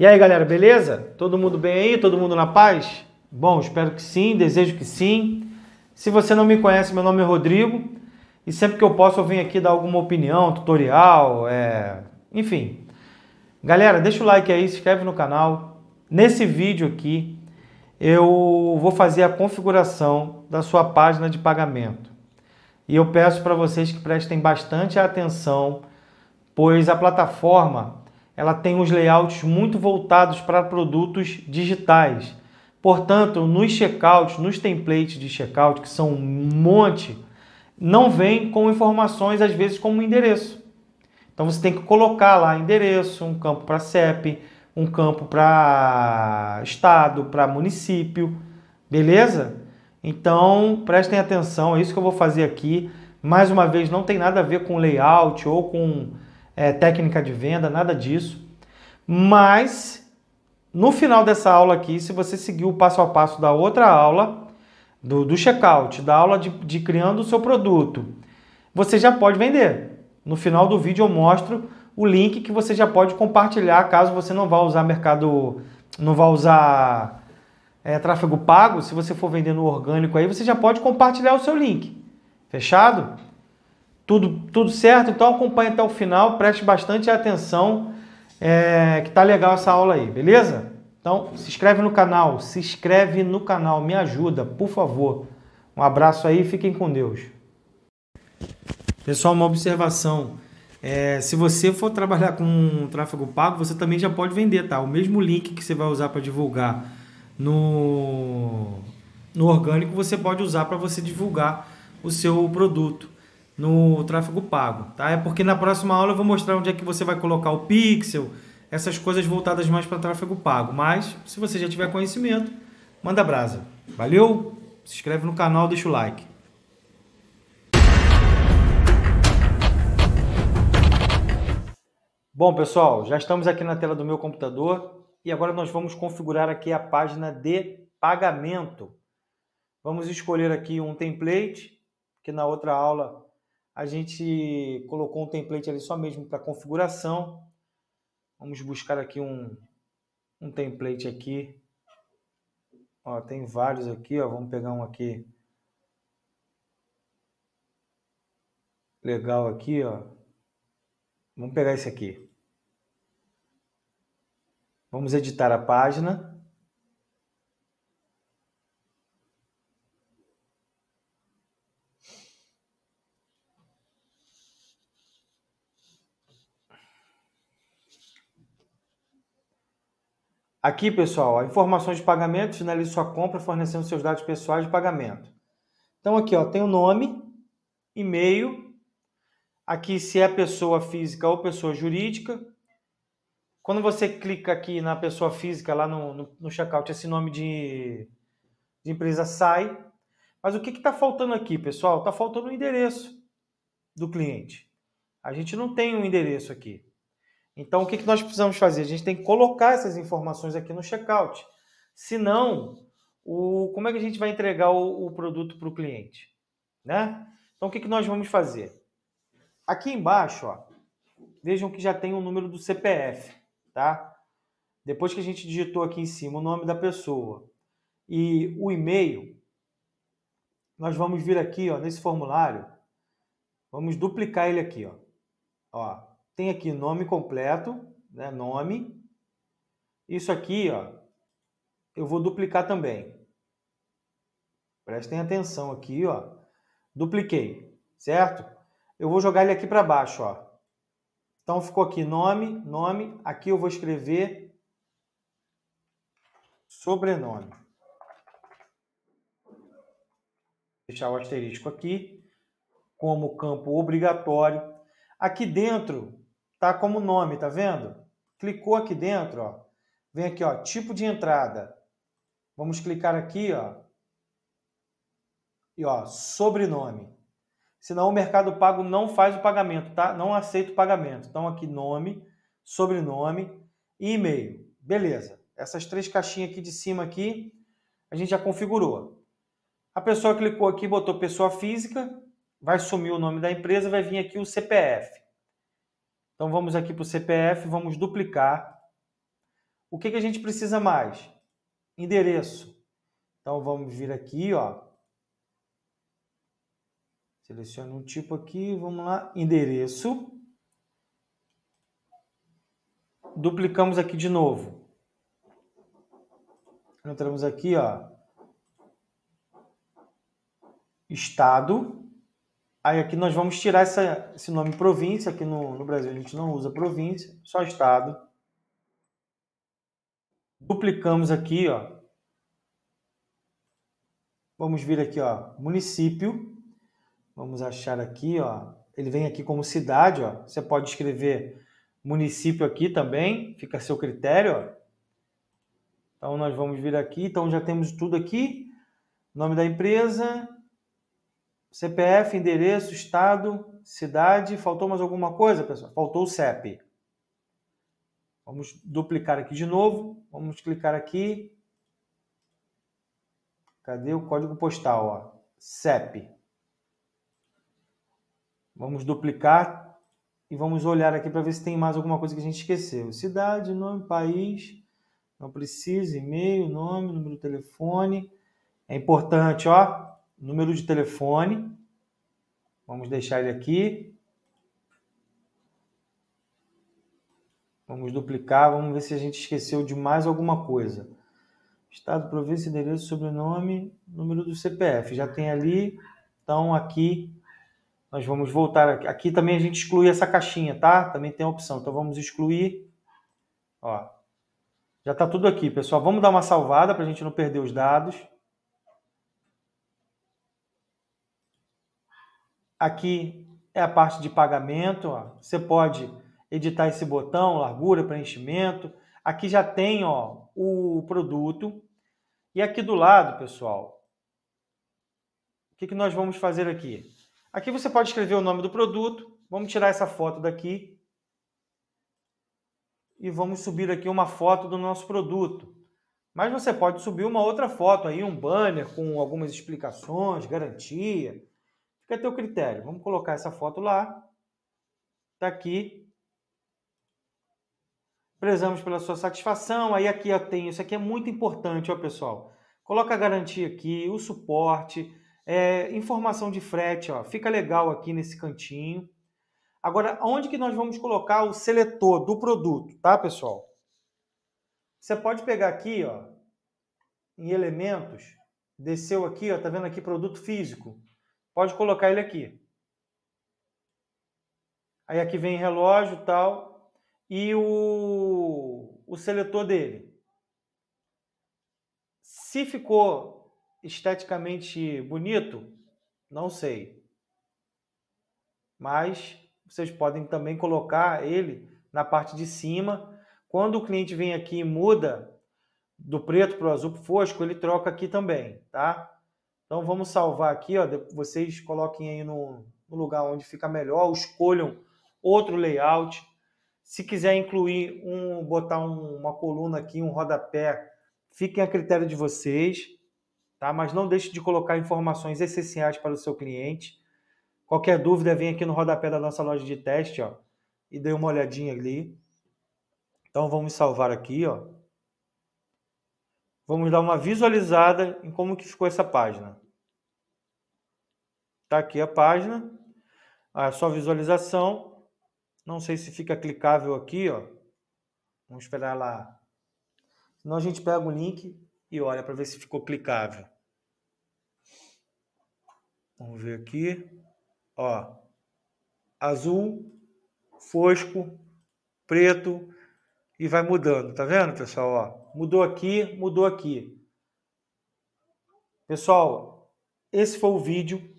E aí, galera, beleza? Todo mundo bem aí? Todo mundo na paz? Bom, espero que sim, desejo que sim. Se você não me conhece, meu nome é Rodrigo e sempre que eu posso eu venho aqui dar alguma opinião, tutorial, é... enfim. Galera, deixa o like aí, se inscreve no canal. Nesse vídeo aqui eu vou fazer a configuração da sua página de pagamento. E eu peço para vocês que prestem bastante atenção, pois a plataforma ela tem os layouts muito voltados para produtos digitais. Portanto, nos checkouts, nos templates de checkout, que são um monte, não vem com informações, às vezes, como endereço. Então você tem que colocar lá endereço, um campo para CEP, um campo para estado, para município, beleza? Então prestem atenção, é isso que eu vou fazer aqui. Mais uma vez, não tem nada a ver com layout ou com é, técnica de venda, nada disso. Mas no final dessa aula aqui, se você seguir o passo a passo da outra aula, do, do checkout, da aula de, de criando o seu produto, você já pode vender. No final do vídeo eu mostro o link que você já pode compartilhar caso você não vá usar mercado, não vá usar é, tráfego pago. Se você for vender no orgânico aí, você já pode compartilhar o seu link. Fechado? Tudo, tudo certo? Então acompanhe até o final, preste bastante atenção, é, que tá legal essa aula aí, beleza? Então se inscreve no canal, se inscreve no canal, me ajuda, por favor. Um abraço aí, fiquem com Deus. Pessoal, uma observação. É, se você for trabalhar com tráfego pago, você também já pode vender, tá? O mesmo link que você vai usar para divulgar no, no orgânico, você pode usar para você divulgar o seu produto no tráfego pago, tá? É porque na próxima aula eu vou mostrar onde é que você vai colocar o pixel, essas coisas voltadas mais para tráfego pago. Mas, se você já tiver conhecimento, manda brasa. Valeu? Se inscreve no canal, deixa o like. Bom, pessoal, já estamos aqui na tela do meu computador e agora nós vamos configurar aqui a página de pagamento. Vamos escolher aqui um template, que na outra aula a gente colocou um template ali só mesmo para configuração. Vamos buscar aqui um, um template aqui. Ó, tem vários aqui, ó. Vamos pegar um aqui. Legal aqui, ó. Vamos pegar esse aqui. Vamos editar a página. Aqui, pessoal, a informações de pagamento, finalize sua compra fornecendo seus dados pessoais de pagamento. Então, aqui ó, tem o nome, e-mail, aqui se é pessoa física ou pessoa jurídica. Quando você clica aqui na pessoa física, lá no, no, no checkout, esse nome de, de empresa sai. Mas o que está faltando aqui, pessoal? Está faltando o endereço do cliente. A gente não tem um endereço aqui. Então, o que, que nós precisamos fazer? A gente tem que colocar essas informações aqui no checkout. Senão, o, como é que a gente vai entregar o, o produto para o cliente? Né? Então, o que, que nós vamos fazer? Aqui embaixo, ó, vejam que já tem o número do CPF, tá? Depois que a gente digitou aqui em cima o nome da pessoa e o e-mail, nós vamos vir aqui, ó, nesse formulário, vamos duplicar ele aqui, ó. Ó, tem aqui nome completo, né? nome. Isso aqui, ó, eu vou duplicar também. Prestem atenção aqui, ó. Dupliquei, certo? Eu vou jogar ele aqui para baixo, ó. Então ficou aqui nome, nome. Aqui eu vou escrever sobrenome. Deixar o asterisco aqui como campo obrigatório. Aqui dentro tá como nome, tá vendo? Clicou aqui dentro, ó. Vem aqui, ó, tipo de entrada. Vamos clicar aqui, ó. E ó, sobrenome. Senão o Mercado Pago não faz o pagamento, tá? Não aceita o pagamento. Então aqui nome, sobrenome e e-mail. Beleza. Essas três caixinhas aqui de cima aqui, a gente já configurou. A pessoa clicou aqui, botou pessoa física, vai sumir o nome da empresa, vai vir aqui o CPF. Então vamos aqui para o CPF, vamos duplicar. O que, que a gente precisa mais? Endereço. Então vamos vir aqui, ó. Seleciona um tipo aqui, vamos lá, endereço. Duplicamos aqui de novo. Entramos aqui, ó. Estado. Aí aqui nós vamos tirar essa, esse nome província, aqui no, no Brasil a gente não usa província, só estado. Duplicamos aqui, ó. Vamos vir aqui, ó, município. Vamos achar aqui, ó. Ele vem aqui como cidade, ó. Você pode escrever município aqui também, fica a seu critério, ó. Então nós vamos vir aqui, então já temos tudo aqui. Nome da empresa, CPF, endereço, estado, cidade. Faltou mais alguma coisa, pessoal? Faltou o CEP. Vamos duplicar aqui de novo. Vamos clicar aqui. Cadê o código postal? Ó? CEP. Vamos duplicar e vamos olhar aqui para ver se tem mais alguma coisa que a gente esqueceu. Cidade, nome, país. Não precisa. E-mail, nome, número de telefone. É importante, ó número de telefone. Vamos deixar ele aqui. Vamos duplicar, vamos ver se a gente esqueceu de mais alguma coisa. Estado, província, endereço, sobrenome, número do CPF. Já tem ali. Então aqui nós vamos voltar aqui. aqui também a gente exclui essa caixinha, tá? Também tem a opção. Então vamos excluir. Ó. Já está tudo aqui, pessoal. Vamos dar uma salvada para a gente não perder os dados. Aqui é a parte de pagamento. Ó. Você pode editar esse botão, largura, preenchimento. Aqui já tem ó, o produto. E aqui do lado, pessoal, o que, que nós vamos fazer aqui? Aqui você pode escrever o nome do produto. Vamos tirar essa foto daqui. E vamos subir aqui uma foto do nosso produto. Mas você pode subir uma outra foto aí, um banner com algumas explicações, garantia Fica a teu critério. Vamos colocar essa foto lá. Tá aqui. Prezamos pela sua satisfação. Aí aqui eu tenho, isso aqui é muito importante, ó pessoal. Coloca a garantia aqui, o suporte, é, informação de frete, ó. Fica legal aqui nesse cantinho. Agora, onde que nós vamos colocar o seletor do produto, tá, pessoal? Você pode pegar aqui, ó, em elementos, desceu aqui, ó, tá vendo aqui produto físico. Pode colocar ele aqui. Aí aqui vem relógio tal. E o, o seletor dele. Se ficou esteticamente bonito, não sei. Mas vocês podem também colocar ele na parte de cima. Quando o cliente vem aqui e muda do preto para o azul para o fosco, ele troca aqui também, tá? Então vamos salvar aqui, ó, vocês coloquem aí no, no lugar onde fica melhor, ou escolham outro layout. Se quiser incluir um, botar um, uma coluna aqui, um rodapé, fiquem a critério de vocês, tá? Mas não deixe de colocar informações essenciais para o seu cliente. Qualquer dúvida, vem aqui no rodapé da nossa loja de teste, ó, e dê uma olhadinha ali. Então vamos salvar aqui, ó. Vamos dar uma visualizada em como que ficou essa página. Está aqui a página, a sua visualização. Não sei se fica clicável aqui, ó. Vamos esperar lá. Senão a gente pega o link e olha para ver se ficou clicável. Vamos ver aqui. Ó. Azul, fosco, preto e vai mudando, tá vendo, pessoal? Ó, mudou aqui, mudou aqui. Pessoal, esse foi o vídeo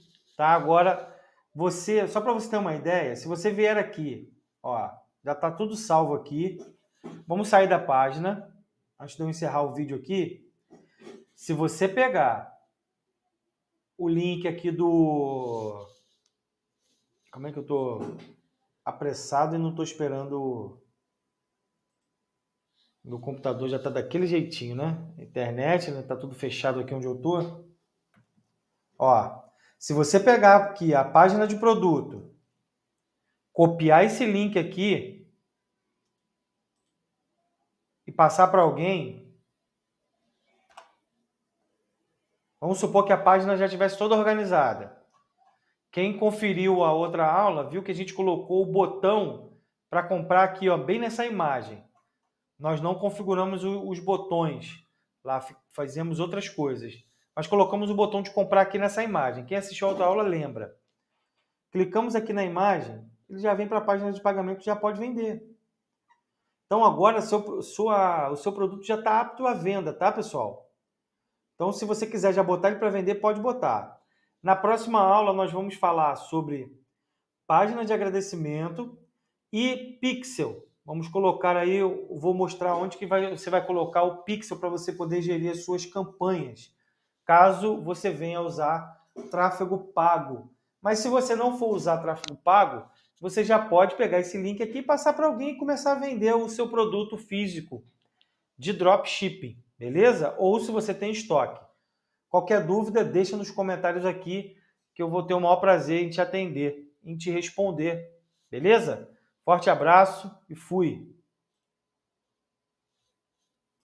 Tá? Agora, você, só para você ter uma ideia, se você vier aqui, ó, já tá tudo salvo aqui. Vamos sair da página antes de eu encerrar o vídeo aqui. Se você pegar o link aqui do Como é que eu tô apressado e não tô esperando meu computador já tá daquele jeitinho, né? Internet, né? Tá tudo fechado aqui onde eu tô. Ó, se você pegar aqui a página de produto, copiar esse link aqui e passar para alguém, vamos supor que a página já estivesse toda organizada. Quem conferiu a outra aula viu que a gente colocou o botão para comprar aqui, ó, bem nessa imagem. Nós não configuramos os botões, lá fazemos outras coisas. Nós colocamos o botão de comprar aqui nessa imagem. Quem assistiu a outra aula lembra. Clicamos aqui na imagem, ele já vem para a página de pagamento, já pode vender. Então agora seu, sua, o seu produto já está apto à venda, tá, pessoal? Então, se você quiser já botar ele para vender, pode botar. Na próxima aula, nós vamos falar sobre página de agradecimento e pixel. Vamos colocar aí, eu vou mostrar onde que vai, você vai colocar o pixel para você poder gerir as suas campanhas caso você venha usar tráfego pago. Mas se você não for usar tráfego pago, você já pode pegar esse link aqui e passar para alguém e começar a vender o seu produto físico de dropshipping, beleza? Ou se você tem estoque. Qualquer dúvida, deixa nos comentários aqui que eu vou ter o maior prazer em te atender, em te responder, beleza? Forte abraço e fui!